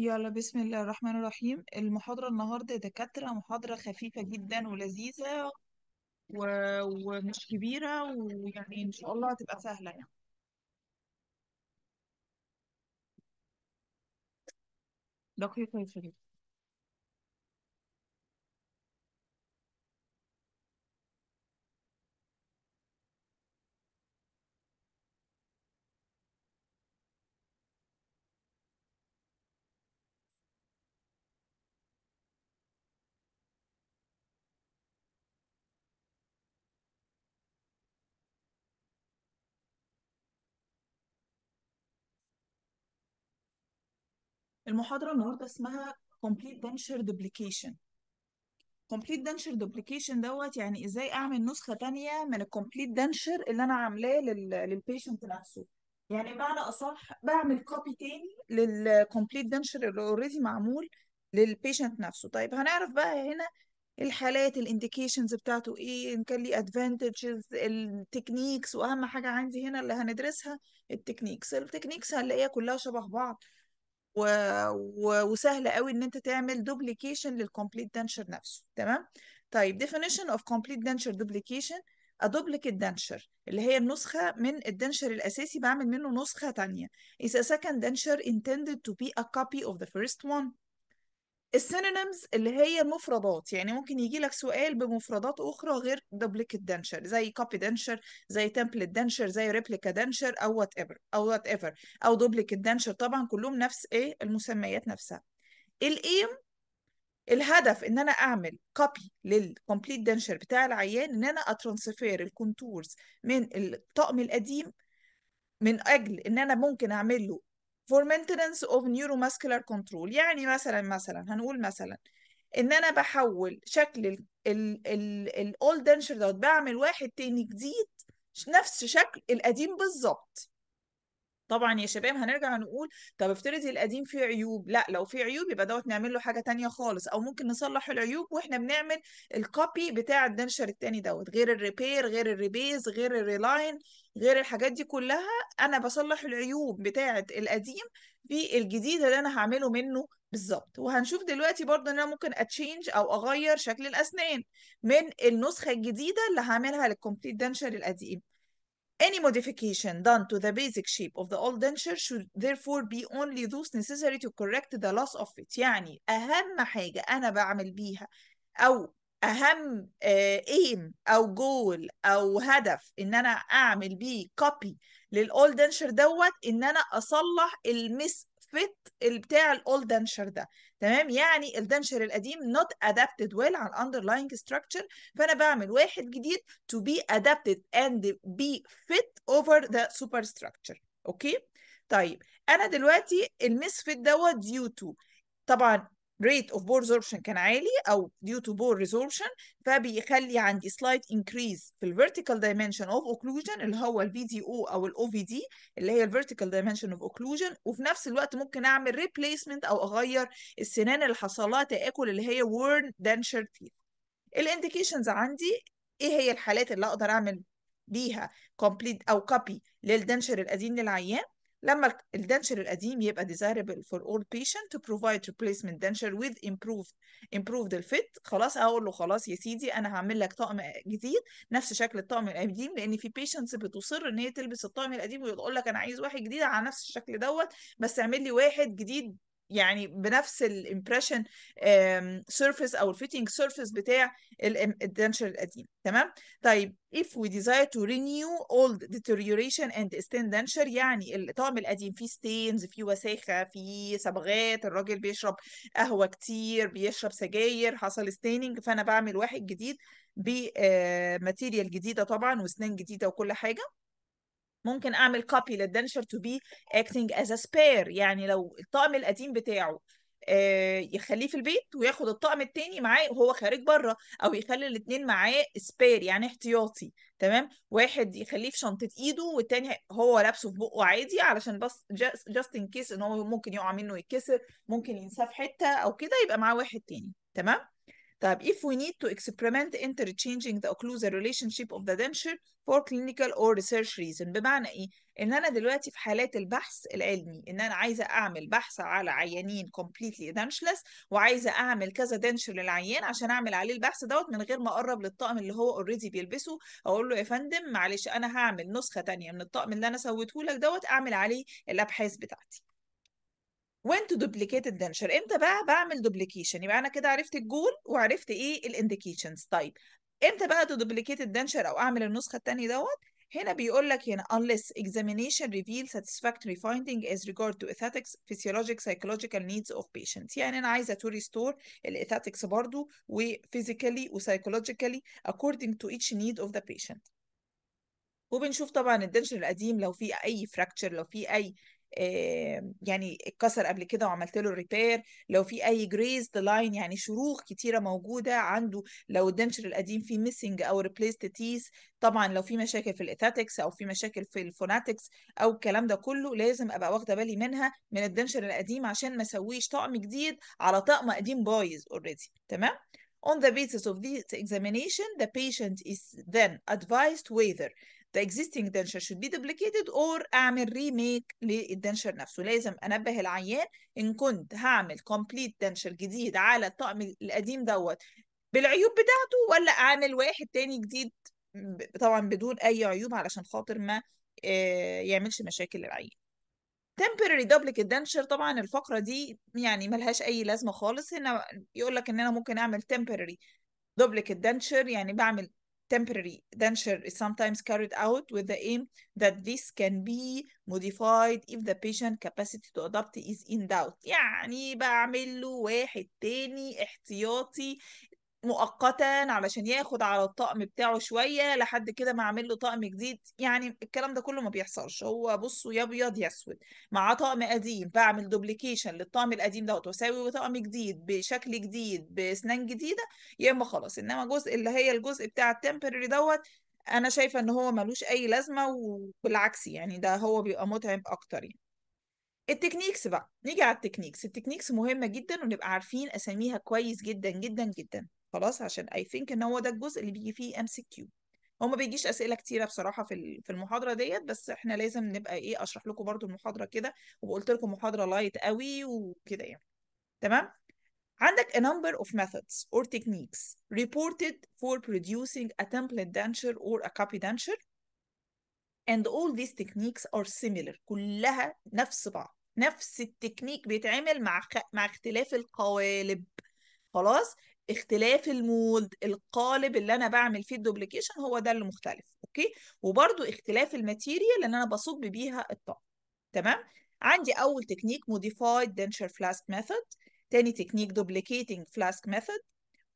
يلا بسم الله الرحمن الرحيم المحاضرة النهاردة دكاترة محاضرة خفيفة جدا ولذيذة و... ومش كبيرة ويعني إن شاء الله هتبقى سهلة يعني دقيقة يا شريف المحاضرة النهاردة اسمها Complete Denture Duplication Complete Denture Duplication دوت يعني ازاي اعمل نسخة تانية من الكومبليت دنشر اللي انا عاملاه للبيشنت نفسه يعني بمعنى اصح بعمل كوبي تاني للكومبليت دنشر اللي اوريدي معمول للبيشنت نفسه طيب هنعرف بقى هنا الحالات الانديكيشنز بتاعته ايه ان كان ليه ادفانتجز التكنيكس واهم حاجه عندي هنا اللي هندرسها التكنيكس التكنيكس هنلاقيها كلها شبه بعض و... و... وسهل قوي ان انت تعمل دوبليكيشن للكومبليت دنشر نفسه تمام طيب definition of complete denture duplication a duplicate denture اللي هي النسخة من الدنشر الأساسي بعمل منه نسخة تانية is a second denture intended to be a copy of the first one السينونيمز اللي هي المفردات يعني ممكن يجي لك سؤال بمفردات اخرى غير دوبليكت دنشر زي كوبي دنشر زي تمبلت دنشر زي ريبليكا دنشر او وات ايفر او وات ايفر او دوبليكت دنشر طبعا كلهم نفس ايه المسميات نفسها الايم الهدف ان انا اعمل كوبي للكومبليت دنشر بتاع العيان ان انا اترانسفير الكونتورز من الطقم القديم من اجل ان انا ممكن اعمل له for maintenance of neuromuscular control يعني مثلا مثلا هنقول مثلا ان انا بحول شكل old denture دوت بعمل واحد تاني جديد نفس شكل القديم بالظبط طبعا يا شباب هنرجع نقول طب افترضي القديم فيه عيوب لا لو فيه عيوب يبقى دوت نعمل له حاجه تانية خالص او ممكن نصلح العيوب واحنا بنعمل الكوبي بتاع الدنشر التاني دوت غير الريبير غير الريبيز غير الريلاين غير الحاجات دي كلها انا بصلح العيوب بتاعه القديم بالجديد اللي انا هعمله منه بالظبط وهنشوف دلوقتي برضه ان انا ممكن اتشينج او اغير شكل الاسنان من النسخه الجديده اللي هعملها للكومبليت دنشر القديم Any modification done to the basic shape of the old denture should therefore be only those necessary to correct the loss of it يعني أهم حاجة أنا بعمل بيها أو أهم aim أو goal أو هدف إن أنا أعمل بيه copy للأول دنشر دوت إن أنا أصلح المس فيت بتاع الاول دنشر ده تمام يعني الدنشر القديم not adapted well على underlying structure فانا بعمل واحد جديد to be adapted and be fit over the superstructure اوكي طيب انا دلوقتي misfit دوت due to طبعا ريت اوف بور ريزوربشن كان عالي او ديو تو بور ريزوربشن فبيخلي عندي سلايت انكريز في الفيرتيكال دايمنشن اوف اوكلوجن اللي هو الفي دي او او الاو في دي اللي هي الفيرتيكال دايمنشن اوف اوكلوجن وفي نفس الوقت ممكن اعمل ريبليسمنت او اغير السنان اللي حصلها تاكل اللي هي ورن دانشر تيث الانديكيشنز عندي ايه هي الحالات اللي اقدر اعمل بيها كومبليت او كوبي للدنشر القديم للعيان لما الدنشر القديم يبقى desirable for all patient to provide replacement denture with improved improved الفيت خلاص اقول له خلاص يا سيدي انا هعمل لك طقم جديد نفس شكل الطقم القديم لان في patients بتصر ان هي تلبس الطقم القديم ويقول لك انا عايز واحد جديد على نفس الشكل دوت بس اعمل لي واحد جديد يعني بنفس الامبريشن سيرفيس او الفيتنج سيرفيس بتاع الدنشر القديم تمام طيب if we desire to renew old deterioration and extend denture يعني الطقم القديم فيه ستينز فيه وساخه فيه صبغات الراجل بيشرب قهوه كتير بيشرب سجاير حصل ستيننج فانا بعمل واحد جديد بماتيريال آه، جديده طبعا وسنان جديده وكل حاجه ممكن اعمل كوبي للدنشر تو بي اكتنج از سبير يعني لو الطقم القديم بتاعه آه، يخليه في البيت وياخد الطقم التاني معاه وهو خارج بره او يخلي الاتنين معاه سبير يعني احتياطي تمام واحد يخليه في شنطه ايده والتاني هو لابسه في بقه عادي علشان بس جاست ان كيس ان هو ممكن يقع منه يتكسر ممكن ينساه في حته او كده يبقى معاه واحد تاني تمام طيب if we need to experiment interchanging the occlusal relationship of the denture for clinical or research reason بمعنى ايه؟ ان انا دلوقتي في حالات البحث العلمي ان انا عايزه اعمل بحث على عيانين completely dentureless وعايزه اعمل كذا denture للعيان عشان اعمل عليه البحث دوت من غير ما اقرب للطقم اللي هو اوريدي بيلبسه اقول له يا فندم معلش انا هعمل نسخه ثانيه من الطقم اللي انا سويته لك دوت اعمل عليه الابحاث بتاعتي. وين تو دوبليكيت الدنشر امتى بقى بعمل دوبليكيشن يبقى انا كده عرفت الجول وعرفت ايه الانديكيشنز طيب امتى بقى تو دوبليكيت الدنشر او اعمل النسخه الثانيه دوت هنا بيقول لك هنا unless examination reveal satisfactory finding as regard to ethics physiologic psychological needs of patients يعني انا عايزه تو ريستور الايثيكس برضه وفيزيكالي وسايكولوجيكالي according to each need of the patient وبنشوف طبعا الدنشر القديم لو في اي فراكتشر لو في اي يعني اتكسر قبل كده وعملت له ريبير لو في اي جريز لاين يعني شروخ كتيره موجوده عنده لو الدنشر القديم فيه ميسنج او ريبليست تيث طبعا لو في مشاكل في الاثاتكس او في مشاكل في الفوناتكس او الكلام ده كله لازم ابقى واخده بالي منها من الدنشر القديم عشان ما اسويش طقم جديد على طقم قديم بايظ اوريدي تمام On the basis of this examination, the patient is then advised whether the existing denture should be duplicated or أعمل remake للدنشر نفسه لازم أنبه العيان إن كنت هعمل complete denture جديد على الطقم القديم دوت بالعيوب بتاعته ولا أعمل واحد تاني جديد طبعا بدون أي عيوب علشان خاطر ما آه، يعملش مشاكل للعيان temporary duplicate denture طبعا الفقرة دي يعني ملهاش أي لازمة خالص هنا يقول لك إن أنا ممكن أعمل temporary duplicate denture يعني بعمل temporary denture is sometimes carried out with the aim that this can be modified if the patient capacity to adapt is in doubt يعني بعمل له واحد تاني احتياطي مؤقتا علشان ياخد على الطقم بتاعه شويه لحد كده ما اعمل له طقم جديد يعني الكلام ده كله ما بيحصلش هو بصوا يا ابيض يا اسود معاه طقم قديم بعمل دوبليكيشن للطقم القديم دوت واساوي طقم جديد بشكل جديد باسنان جديده يا اما خلاص انما جزء اللي هي الجزء بتاع التمبرري دوت انا شايفه ان هو ملوش اي لازمه وبالعكس يعني ده هو بيبقى متعب اكتر يعني التكنيكس بقى نيجي على التكنيكس التكنيكس مهمه جدا ونبقى عارفين اساميها كويس جدا جدا جدا خلاص عشان اي ثينك ان هو ده الجزء اللي بيجي فيه ام سي كيو هو ما بيجيش اسئله كتيره بصراحه في في المحاضره ديت بس احنا لازم نبقى ايه اشرح لكم برضو المحاضره كده وقلت لكم محاضره لايت قوي وكده يعني تمام عندك a number of methods or techniques reported for producing a template denture or a copy denture and all these techniques are similar كلها نفس بعض نفس التكنيك بيتعمل مع خ... مع اختلاف القوالب خلاص اختلاف المود القالب اللي انا بعمل فيه الدوبليكيشن هو ده اللي مختلف اوكي وبرده اختلاف الماتيريال اللي انا بصب بيها الطعم تمام عندي اول تكنيك modified denture flask method تاني تكنيك duplicating flask method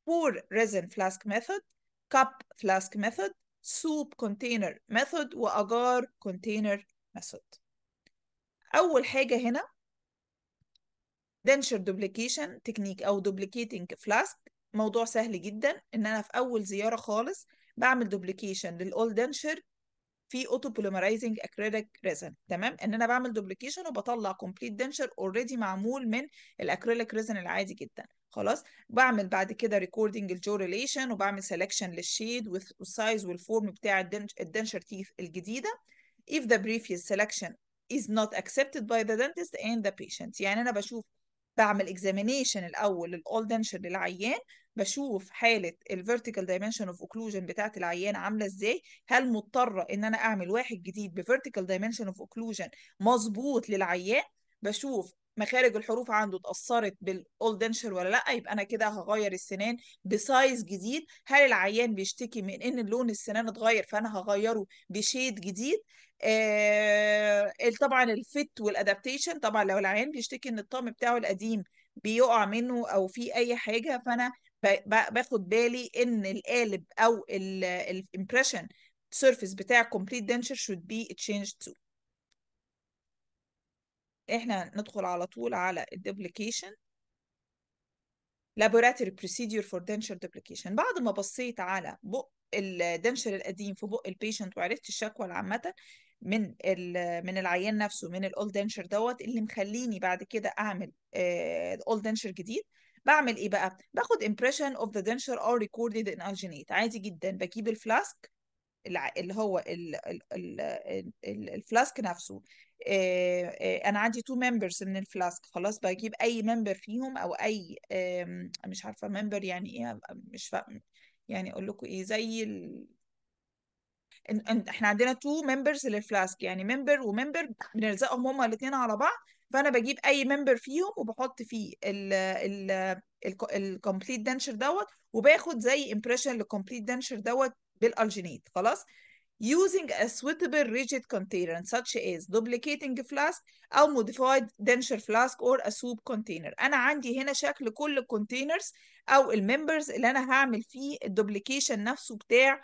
pour resin flask method cup flask method soup container method واجار container method اول حاجه هنا denture duplication تكنيك او duplicating flask موضوع سهل جدا ان انا في اول زياره خالص بعمل دوبليكيشن دنشر في اوتو بوليمرايزنج اكريليك ريزن تمام ان انا بعمل دوبليكيشن وبطلع كومبليت دنشر اوريدي معمول من الاكريليك ريزن العادي جدا خلاص بعمل بعد كده ريكوردنج الجو ريليشن وبعمل سيلكشن للشيد والسايز والفورم بتاع الدنشر تيث الجديده if the previous selection is not accepted by the dentist and the patient يعني انا بشوف بعمل examination الاول للاول دنشر للعيان بشوف حاله الفيرتيكال دايمنشن اوف اوكلوجن بتاعه العيان عامله ازاي هل مضطره ان انا اعمل واحد جديد بفيرتيكال دايمنشن اوف اوكلوجن مظبوط للعيان بشوف مخارج الحروف عنده اتأثرت بالأول دنشر ولا لأ يبقى أنا كده هغير السنان بسايز جديد هل العيان بيشتكي من إن لون السنان اتغير فأنا هغيره بشيد جديد آه طبعا الفت والأدابتيشن طبعا لو العيان بيشتكي إن الطقم بتاعه القديم بيقع منه أو في أي حاجة فأنا باخد بالي ان القالب او الامبريشن سيرفيس بتاع كومبليت دنشر should be changed to احنا ندخل على طول على الدوبليكيشن laboratory procedure for denture duplication بعد ما بصيت على بق الدنشر القديم في بق البيشنت وعرفت الشكوى العامة من من العيان نفسه من الاولد دنشر دوت اللي مخليني بعد كده اعمل اولد آه، دنشر جديد بعمل ايه بقى باخد impression of the denture or recorded in alginate عادي جدا بجيب الفلاسك اللي هو ال ال ال الفلاسك نفسه انا عندي تو ممبرز من الفلاسك خلاص بجيب اي ممبر فيهم او اي آمم، مش عارفه ممبر يعني ايه مش فاهم يعني اقول لكم ايه زي ال... احنا عندنا تو ممبرز للفلاسك يعني ممبر وممبر بنلزقهم هما الاثنين على بعض فانا بجيب اي ممبر فيهم وبحط فيه ال ال الكومبليت دنشر دوت وباخد زي امبريشن للكومبليت دنشر دوت بالالجينيت خلاص using a suitable rigid container such as duplicating flask أو modified denture flask or a soup container أنا عندي هنا شكل كل الكونتينرز أو الممبرز اللي أنا هعمل فيه الدوبليكيشن نفسه بتاع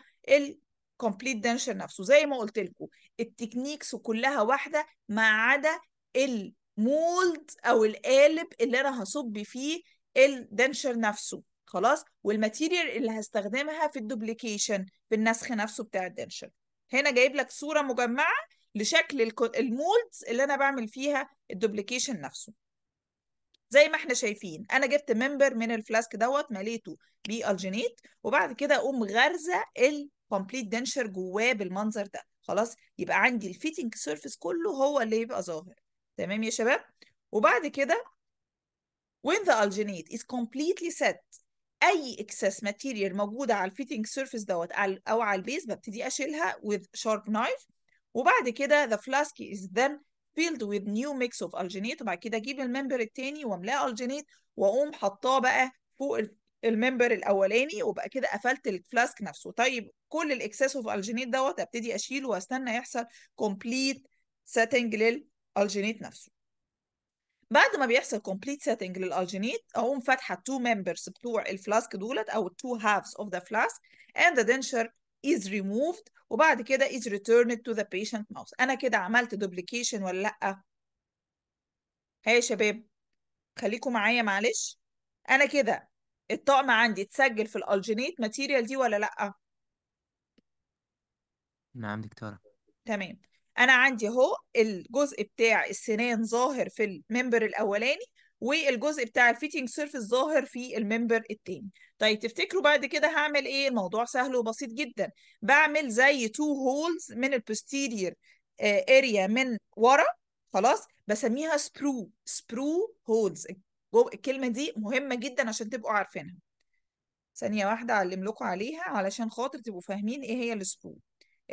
complete دنشر نفسه زي ما قلت لكم التكنيكس كلها واحدة ما عدا ال مولد او القالب اللي انا هصب فيه الدنشر نفسه خلاص والماتيريال اللي هستخدمها في الدوبليكيشن في النسخ نفسه بتاع الدنشر هنا جايب لك صوره مجمعه لشكل المولدز اللي انا بعمل فيها الدوبليكيشن نفسه زي ما احنا شايفين انا جبت ممبر من الفلاسك دوت مليته بالجينيت وبعد كده اقوم غرزه الكومبليت دنشر جواه بالمنظر ده خلاص يبقى عندي الفيتنج سيرفيس كله هو اللي يبقى ظاهر تمام يا شباب وبعد كده when the alginate is completely set اي excess material موجوده على الفيتنج سيرفيس دوت او على البيز ببتدي اشيلها with sharp knife وبعد كده the flask is then filled with new mix of alginate وبعد كده اجيب الممبر التاني واملاه alginate واقوم حطاه بقى فوق الممبر الاولاني وبقى كده قفلت الفلاسك نفسه طيب كل الاكسس اوف الجينيت دوت ابتدي اشيله واستنى يحصل كومبليت setting لل الجينيت نفسه بعد ما بيحصل كومبليت سيتنج للالجينيت اقوم فاتحه two members بتوع الفلاسك دولت او two halves of the flask and the denture is removed وبعد كده is returned to the patient mouth انا كده عملت duplication ولا لا هيا يا شباب خليكم معايا معلش انا كده الطقم عندي اتسجل في الالجينيت ماتيريال دي ولا لا نعم دكتورة تمام انا عندي اهو الجزء بتاع السنان ظاهر في الممبر الاولاني والجزء بتاع الفيتنج سيرفيس ظاهر في الممبر التاني طيب تفتكروا بعد كده هعمل ايه الموضوع سهل وبسيط جدا بعمل زي تو هولز من البوستيرير اريا آه، من ورا خلاص بسميها سبرو سبرو هولز الكلمه دي مهمه جدا عشان تبقوا عارفينها ثانيه واحده اعلم لكم عليها علشان خاطر تبقوا فاهمين ايه هي السبرو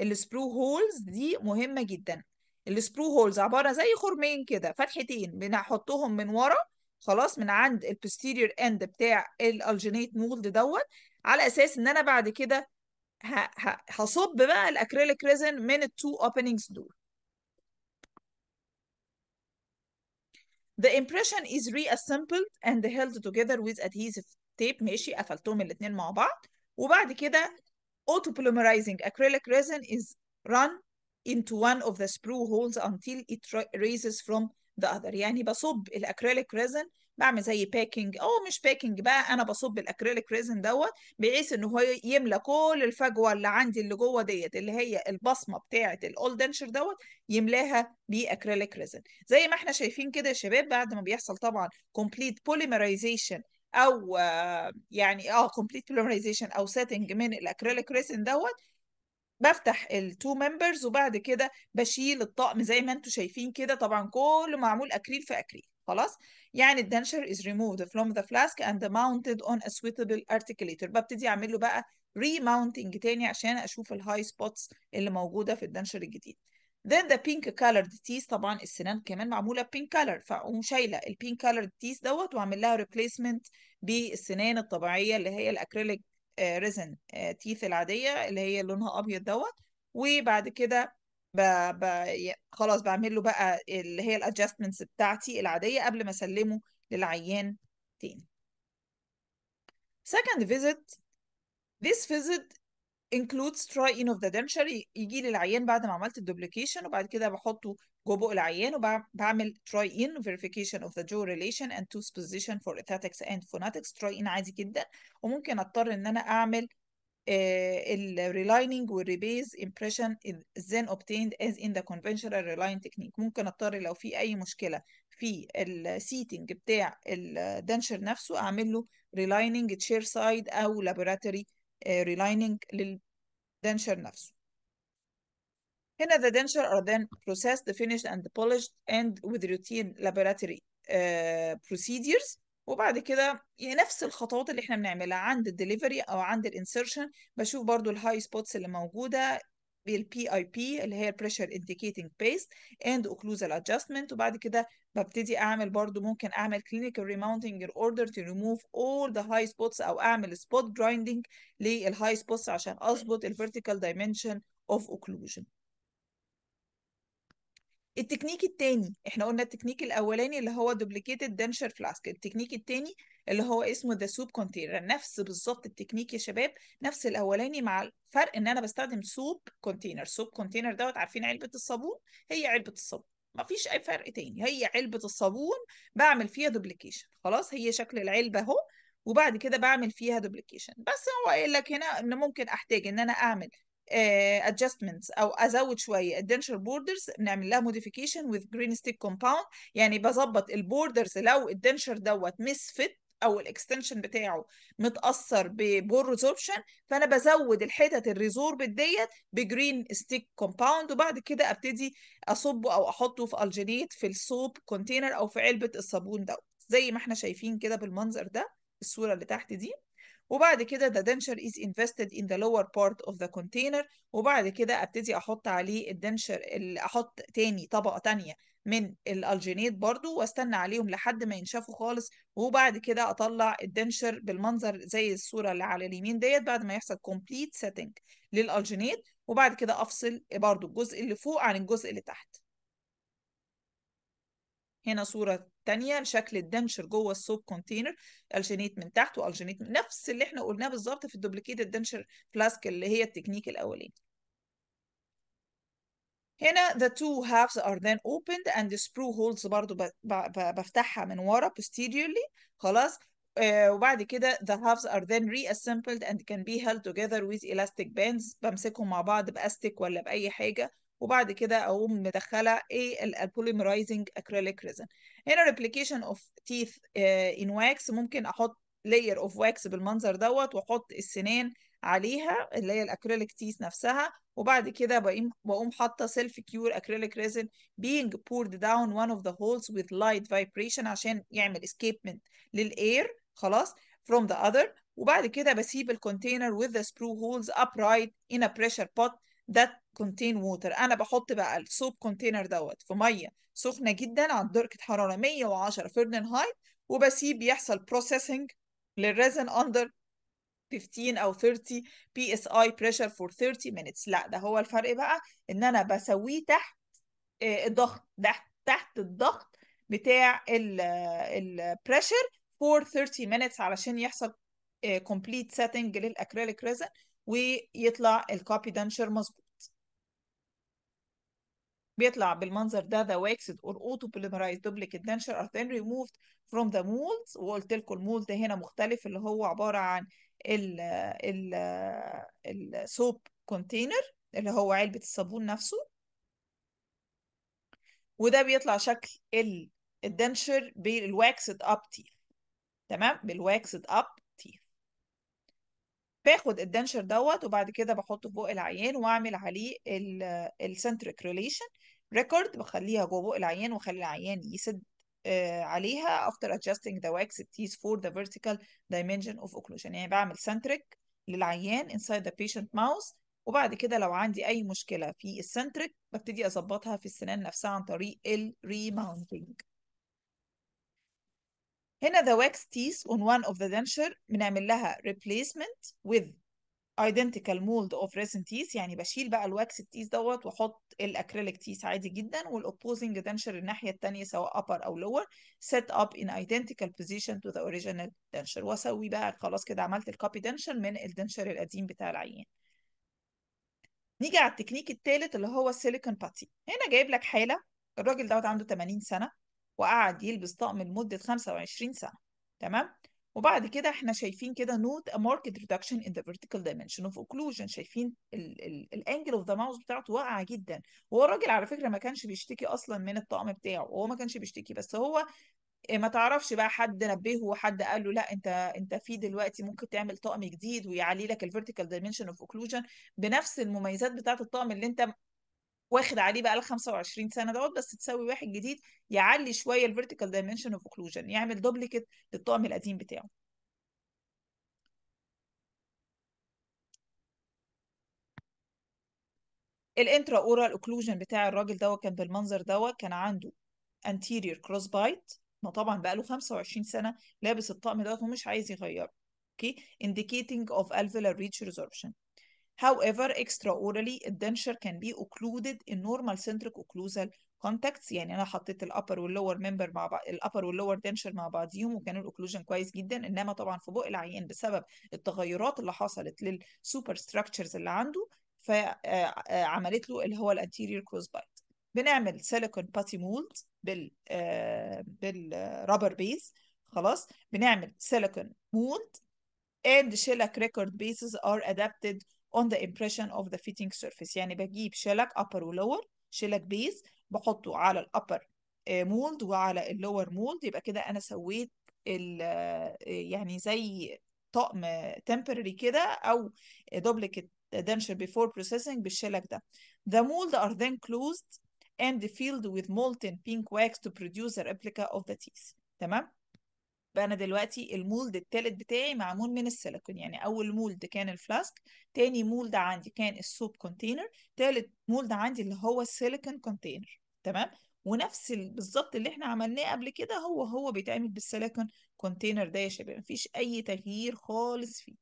السبرو هولز دي مهمه جدا السبرو هولز عباره زي خرمين كده فتحتين بنحطهم من ورا خلاص من عند البوستيريور اند بتاع الالجينيت مولد دوت على اساس ان انا بعد كده هصب بقى الاكريليك ريزن من التو اوبننجز دول The impression is reassembled and held together with adhesive tape ماشي قفلتهم الاثنين مع بعض وبعد كده auto polymerizing acrylic resin is run into one of the sprue holes until it raises from the other يعني بصب الاكريليك ريزن بعمل زي باكينج او مش باكينج بقى انا بصب الاكريليك ريزن دوت بحيث ان هو يملى كل الفجوه اللي عندي اللي جوه ديت اللي هي البصمه بتاعه الاول دنشر دوت يملاها باكريليك ريزن زي ما احنا شايفين كده يا شباب بعد ما بيحصل طبعا كومبليت بوليمرايزيشن او يعني اه كومبليت بوليمرايزيشن او سيتنج من الاكريليك ريسن دوت بفتح التو ممبرز وبعد كده بشيل الطقم زي ما انتم شايفين كده طبعا كله معمول اكريل في اكريل خلاص يعني الدنشر is removed from the flask and mounted on a suitable articulator ببتدي اعمل له بقى ريماونتنج تاني عشان اشوف الهاي سبوتس اللي موجوده في الدنشر الجديد then the pink colored teeth طبعا السنان كمان معموله pink color فاقوم شايله البينك colored teeth دوت واعمل لها replacement بالسنان الطبيعيه اللي هي الاكريليك ريزن تيث العاديه اللي هي لونها ابيض دوت وبعد كده ب... ب... خلاص بعمل له بقى اللي هي الادجستمنتس بتاعتي العاديه قبل ما اسلمه للعيان تاني second visit This visit includes trying of the denture يجي لي العيان بعد ما عملت الدوبليكيشن وبعد كده بحطه جوه بق العيان وبعمل try in verification of the jaw relation and tooth position for aesthetics and phonetics try in عادي جدا وممكن اضطر ان انا اعمل ال وال rebase impression is then obtained as in the conventional relining technique ممكن اضطر لو في اي مشكله في ال seating بتاع الدنشر نفسه اعمل له relining chair side او laboratory ريلايننج آه، للدنشر نفسه هنا the denture are then processed, finished and polished and with routine laboratory uh, procedures وبعد كده يعني نفس الخطوات اللي احنا بنعملها عند الدليفري او عند الانسرشن بشوف برضو الهاي سبوتس اللي موجوده بالبي اي بي اللي هي البريشر انديكيتنج بيست اند اوكلوزال ادجستمنت وبعد كده ببتدي اعمل برضو ممكن اعمل كلينيكال ريماونتنج ان اوردر تو ريموف اول ذا هاي سبوتس او اعمل سبوت جرايندنج للهاي سبوتس عشان اظبط الفيرتيكال دايمنشن اوف اوكلوجن التكنيك التاني احنا قلنا التكنيك الاولاني اللي هو دوبليكيتد دنشر فلاسك التكنيك التاني اللي هو اسمه ذا سوب كونتينر نفس بالظبط التكنيك يا شباب نفس الاولاني مع الفرق ان انا بستخدم سوب كونتينر سوب كونتينر دوت عارفين علبه الصابون هي علبه الصابون مفيش اي فرق تاني هي علبه الصابون بعمل فيها دوبليكيشن خلاص هي شكل العلبه اهو وبعد كده بعمل فيها دوبليكيشن بس هو قايل لك هنا ان ممكن احتاج ان انا اعمل ادجستمنتس آه، او ازود شويه الدنشر بوردرز نعمل لها موديفيكيشن وذ جرين ستيك كومباوند يعني بظبط البوردرز لو الدنشر دوت فيت او الاكستنشن بتاعه متاثر ببور ريزوربشن فانا بزود الحتت الريزورب ديت بجرين ستيك كومباوند وبعد كده ابتدي اصبه او احطه في الجينيت في الصوب كونتينر او في علبه الصابون دوت زي ما احنا شايفين كده بالمنظر ده الصوره اللي تحت دي وبعد كده the denture is invested in the lower part of the container وبعد كده ابتدي احط عليه الدنشر احط تاني طبقه تانيه من الالجينيت برضو واستنى عليهم لحد ما ينشفوا خالص وبعد كده اطلع الدنشر بالمنظر زي الصوره اللي على اليمين ديت بعد ما يحصل complete setting للالجينيت وبعد كده افصل برضو الجزء اللي فوق عن الجزء اللي تحت هنا صورة تانية لشكل الدنشر جوه السوب كونتينر الجينيت من تحت والجينيت من نفس اللي احنا قلناه بالظبط في الدوبليكيت الدنشر فلاسك اللي هي التكنيك الاولاني هنا the two halves are then opened and the sprue holes برضو ب... ب... بفتحها من ورا posteriorly خلاص آه، وبعد كده the halves are then reassembled and can be held together with elastic bands بمسكهم مع بعض باستيك ولا بأي حاجة وبعد كده اقوم مدخله ايه البوليمرايزنج اكريليك ريزن هنا ريبليكيشن اوف تيث ان واكس ممكن احط لاير اوف واكس بالمنظر دوت واحط السنان عليها اللي هي الاكريليك تيث نفسها وبعد كده بقوم بقوم حاطه سيلف كيور اكريليك ريزن بينج بورد داون وان اوف ذا هولز وذ لايت فايبريشن عشان يعمل اسكيبمنت للاير خلاص فروم ذا اذر وبعد كده بسيب الكونتينر وذ ذا sprue هولز ابرايت ان ا بريشر بوت ذات كونتين ووتر انا بحط بقى السوب كونتينر دوت في ميه سخنه جدا عند درجه حراره 110 فرنهايت وبسيب يحصل بروسيسنج للريزن اندر 15 او 30 بي اس اي بريشر فور 30 minutes لا ده هو الفرق بقى ان انا بسويه تحت آه، الضغط تحت تحت الضغط بتاع البريشر فور 30 minutes علشان يحصل كومبليت سيتنج للاكريليك ريزن ويطلع الكوبي دنشر مظبوط بيطلع بالمنظر ده ذا واكسد اور اوتو بوليمرايز دوبليكيت دنشر ار ذن ريموفد فروم ذا molds وقلت لكم المولد هنا مختلف اللي هو عباره عن ال ال السوب كونتينر اللي هو علبه الصابون نفسه وده بيطلع شكل الدنشر بالواكسد اب تيث تمام بالواكسد اب باخد الدنشر دوت وبعد كده بحطه في بق العيان واعمل عليه السنتريك ريليشن ريكورد بخليها جوه بق العيان واخلي العيان يسد آه، عليها after adjusting the wax teeth for the vertical dimension of occlusion يعني بعمل سنتريك للعيان inside the patient mouth وبعد كده لو عندي اي مشكله في السنتريك ببتدي اظبطها في السنان نفسها عن طريق الريماونتنج هنا the wax teeth on one of the denture بنعمل لها replacement with identical mold of resin teeth يعني بشيل بقى الواكس teeth دوت واحط الاكريليك teeth عادي جدا والopposing denture الناحيه التانية سواء upper او lower set up in identical position to the original denture واسوي بقى خلاص كده عملت الكوبي denture من الدنشر القديم بتاع العيان نيجي على التكنيك التالت اللي هو السيليكون باتي هنا جايب لك حاله الراجل دوت عنده 80 سنه وقعد يلبس طقم لمدة 25 سنة تمام وبعد كده احنا شايفين كده نوت a marked reduction in the vertical dimension of occlusion شايفين الانجل اوف ذا ماوس بتاعته واقعه جدا وهو الراجل على فكره ما كانش بيشتكي اصلا من الطقم بتاعه وهو ما كانش بيشتكي بس هو ما تعرفش بقى حد نبهه وحد قال له لا انت انت في دلوقتي ممكن تعمل طقم جديد ويعلي لك الفيرتيكال دايمنشن اوف اوكلوجن بنفس المميزات بتاعه الطقم اللي انت واخد عليه بقى ال 25 سنه دوت بس تسوي واحد جديد يعلي شويه الفيرتيكال دايمنشن اوف اوكلوجن يعمل دوبليكيت للطقم القديم بتاعه الانترا اورال اوكلوجن بتاع الراجل دوت كان بالمنظر دوت كان عنده anterior cross bite ما طبعا بقى له 25 سنه لابس الطقم دوت ومش عايز يغيره اوكي okay. indicating of alveolar reach resorption However, extraorally denture can be occluded in normal centric occlusal contacts يعني أنا حطيت upper وال lower member مع بعض upper وال lower denture مع بعضيهم وكان occlusion كويس جدا إنما طبعا في بق العيان بسبب التغيرات اللي حصلت للسوبر superstructures اللي عنده فعملت له اللي هو anterior cross bite. بنعمل سيليكون باتي مولد بال rubber بيز خلاص بنعمل سيليكون مولد and shellac record bases are adapted on the impression of the fitting surface يعني بجيب شلك upper و lower شلك بيز بحطه على ال upper مولد وعلى ال lower مولد يبقى كده أنا سويت ال يعني زي طقم temporary كده أو duplicate denture before processing بالشلك ده The mold are then closed and filled with molten pink wax to produce a replica of the teeth تمام فانا دلوقتي المولد التالت بتاعي معمول من السيليكون يعني اول مولد كان الفلاسك تاني مولد عندي كان السوب كونتينر تالت مولد عندي اللي هو السيليكون كونتينر تمام ونفس بالظبط اللي احنا عملناه قبل كده هو هو بيتعمل بالسيليكون كونتينر ده يا شباب مفيش اي تغيير خالص فيه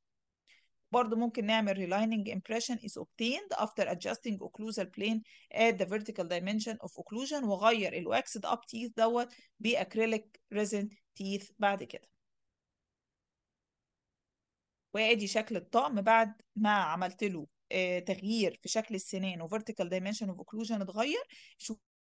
برضه ممكن نعمل relining impression is obtained after adjusting occlusal plane at the vertical dimension of occlusion وغير الواكسد اب teeth دوت باكريليك resin teeth بعد كده وادي شكل الطقم بعد ما عملت له آه، تغيير في شكل السنان وفيرتيكال دايمنشن اوف اوكلوجن اتغير شوف